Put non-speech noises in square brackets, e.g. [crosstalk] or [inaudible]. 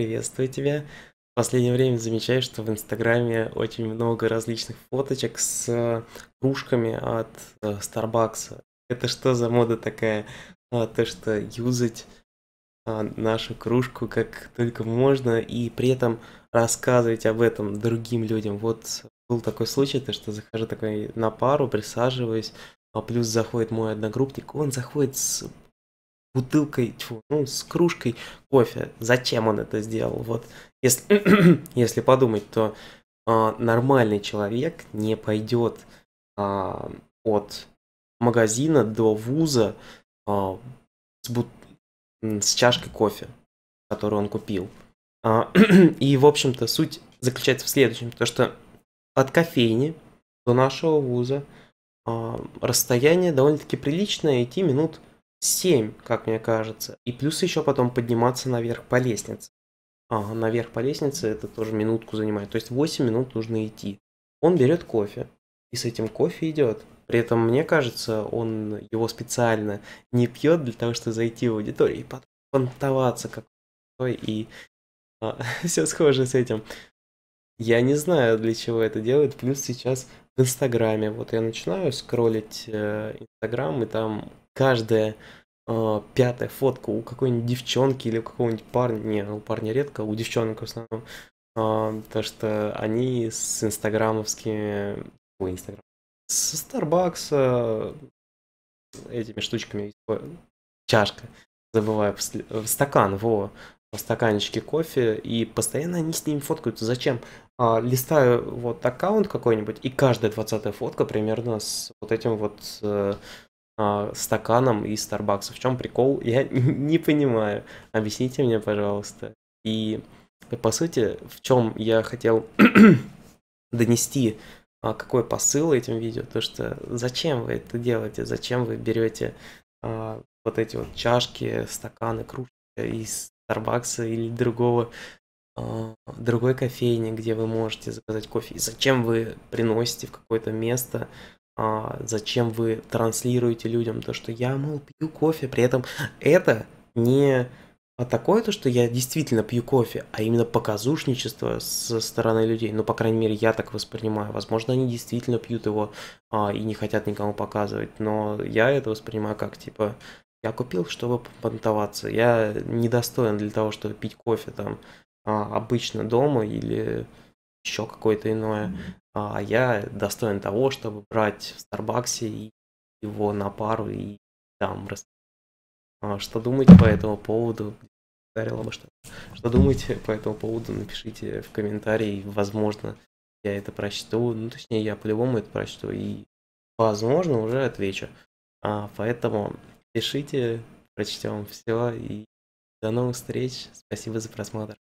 приветствую тебя. В последнее время замечаю, что в Инстаграме очень много различных фоточек с э, кружками от э, Starbucks. Это что за мода такая? А, то, что юзать а, нашу кружку как только можно и при этом рассказывать об этом другим людям. Вот был такой случай, то что захожу такой на пару, присаживаюсь, а плюс заходит мой одногруппник, он заходит с бутылкой, тьфу, ну, с кружкой кофе. Зачем он это сделал? Вот если, [clears throat] если подумать, то э, нормальный человек не пойдет э, а, от магазина до вуза э, с, бут... с чашкой кофе, которую он купил. Э, [clears throat] и, в общем-то, суть заключается в следующем, то что от кофейни до нашего вуза э, расстояние довольно-таки приличное, идти минут 7, как мне кажется. И плюс еще потом подниматься наверх по лестнице. А, наверх по лестнице это тоже минутку занимает. То есть 8 минут нужно идти. Он берет кофе. И с этим кофе идет. При этом, мне кажется, он его специально не пьет для того, чтобы зайти в аудиторию и понтоваться как и а, [laughs] все схоже с этим. Я не знаю, для чего это делает. Плюс сейчас в Инстаграме. Вот я начинаю скроллить э, Инстаграм, э, и там каждая Э, пятая фотка у какой-нибудь девчонки или у какого-нибудь парня, не, у парня редко, у девчонок в основном, а, то что они с инстаграмовскими, ой, инстаграм, с Starbucks э, этими штучками, э, чашка, забываю, стакан, во, стаканчики кофе, и постоянно они с ними фоткаются. Зачем? А, листаю вот аккаунт какой-нибудь, и каждая двадцатая фотка примерно с вот этим вот э, а, стаканом из Starbucks. В чем прикол? [laughs] Я не понимаю. Объясните мне, пожалуйста. И по сути, в чем я хотел [clears throat] донести а, какой посыл этим видео, то что зачем вы это делаете, зачем вы берете а, вот эти вот чашки, стаканы, кружки из Starbucks или другого а, другой кофейни, где вы можете заказать кофе, и зачем вы приносите в какое-то место а, зачем вы транслируете людям то, что я, мол, пью кофе, при этом это не такое то, что я действительно пью кофе, а именно показушничество со стороны людей, ну, по крайней мере, я так воспринимаю, возможно, они действительно пьют его а, и не хотят никому показывать, но я это воспринимаю как, типа, я купил, чтобы понтоваться, я недостоин для того, чтобы пить кофе там а, обычно дома или еще какое-то иное а я достоин того, чтобы брать в Старбаксе его на пару и там а, Что думаете по этому поводу? Дарил обо что. Что думаете по этому поводу? Напишите в комментарии, возможно, я это прочту. Ну, точнее, я по-любому это прочту и, возможно, уже отвечу. А, поэтому пишите, прочтем все и до новых встреч. Спасибо за просмотр.